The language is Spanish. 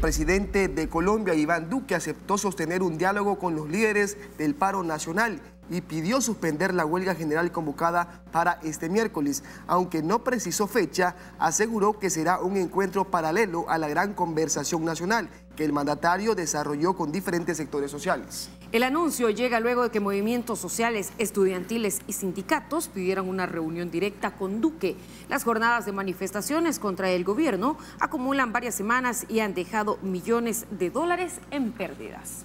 presidente de Colombia, Iván Duque, aceptó sostener un diálogo con los líderes del paro nacional y pidió suspender la huelga general convocada para este miércoles. Aunque no precisó fecha, aseguró que será un encuentro paralelo a la gran conversación nacional que el mandatario desarrolló con diferentes sectores sociales. El anuncio llega luego de que movimientos sociales, estudiantiles y sindicatos pidieran una reunión directa con Duque. Las jornadas de manifestaciones contra el gobierno acumulan varias semanas y han dejado millones de dólares en pérdidas.